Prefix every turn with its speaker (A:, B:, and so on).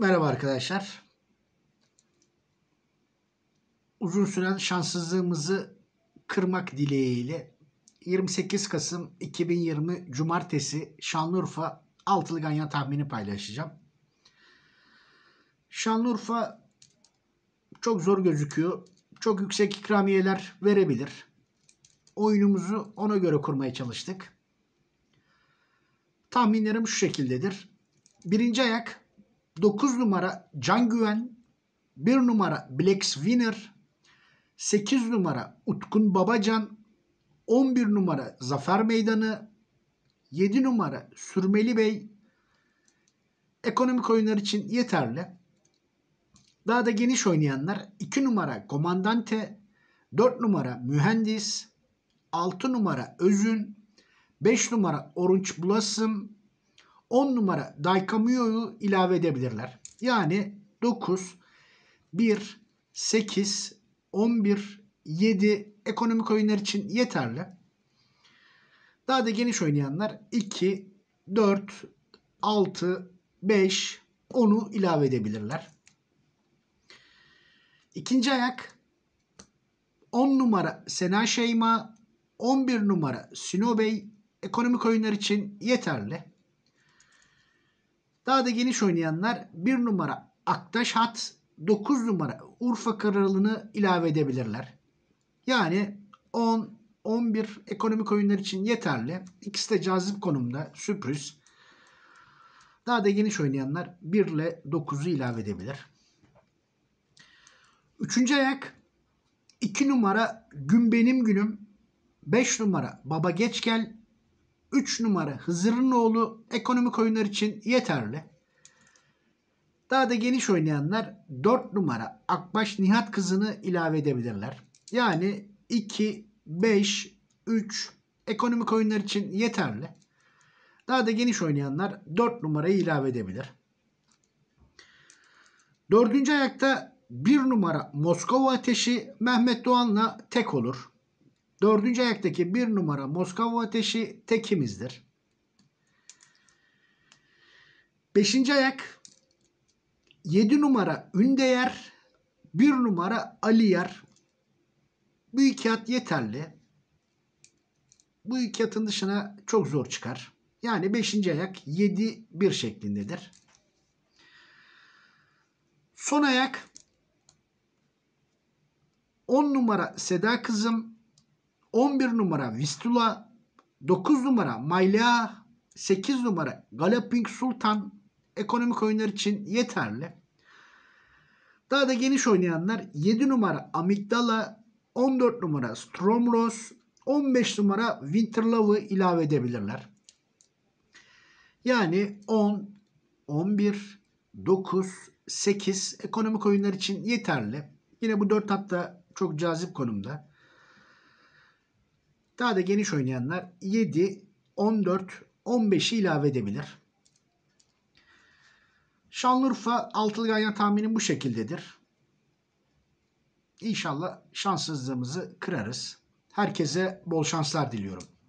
A: Merhaba arkadaşlar. Uzun süren şanssızlığımızı kırmak dileğiyle 28 Kasım 2020 Cumartesi Şanlıurfa Altılı Ganyan tahmini paylaşacağım. Şanlıurfa çok zor gözüküyor. Çok yüksek ikramiyeler verebilir. Oyunumuzu ona göre kurmaya çalıştık. Tahminlerim şu şekildedir. Birinci ayak 9 numara Can Güven, 1 numara Blex Winner, 8 numara Utkun Babacan, 11 numara Zafer Meydanı, 7 numara Sürmeli Bey ekonomik oyunlar için yeterli. Daha da geniş oynayanlar 2 numara Komandante, 4 numara Mühendis, 6 numara Özün, 5 numara Oruç Bulasım, 10 numara Daikamio'yu ilave edebilirler. Yani 9, 1, 8, 11, 7 ekonomik oyunlar için yeterli. Daha da geniş oynayanlar 2, 4, 6, 5, 10'u ilave edebilirler. İkinci ayak 10 numara Sena Şeyma, 11 numara Sino Bey ekonomik oyunlar için yeterli. Daha da geniş oynayanlar 1 numara Aktaş Hat, 9 numara Urfa Karalı'nı ilave edebilirler. Yani 10, 11 ekonomik oyunlar için yeterli. İkisi de cazip konumda. Sürpriz. Daha da geniş oynayanlar 1 ile 9'u ilave edebilir. Üçüncü ayak 2 numara Gün Benim Günüm 5 numara Baba Geç Gel 3 numara Hızır'ın oğlu ekonomik oyunlar için yeterli. Daha da geniş oynayanlar 4 numara Akbaş Nihat kızını ilave edebilirler. Yani 2, 5, 3 ekonomik oyunlar için yeterli. Daha da geniş oynayanlar 4 numarayı ilave edebilir. Dördüncü ayakta 1 numara Moskova Ateşi Mehmet Doğan'la tek olur. Dördüncü ayaktaki bir numara Moskova ateşi tekimizdir. Beşinci ayak yedi numara Ündeyer bir numara Aliyer bu iki at yeterli. Bu iki atın dışına çok zor çıkar. Yani beşinci ayak 7 1 şeklindedir. Son ayak 10 numara Seda Kızım 11 numara Vistula, 9 numara Mayla, 8 numara Galoping Sultan ekonomik oyunlar için yeterli. Daha da geniş oynayanlar 7 numara Amigdala, 14 numara Stromros, 15 numara Winterlove'ı ilave edebilirler. Yani 10, 11, 9, 8 ekonomik oyunlar için yeterli. Yine bu 4 hatta çok cazip konumda. Daha da geniş oynayanlar 7, 14, 15'i ilave edebilir. Şanlıurfa altılı ganyan tahminim bu şekildedir. İnşallah şanssızlığımızı kırarız. Herkese bol şanslar diliyorum.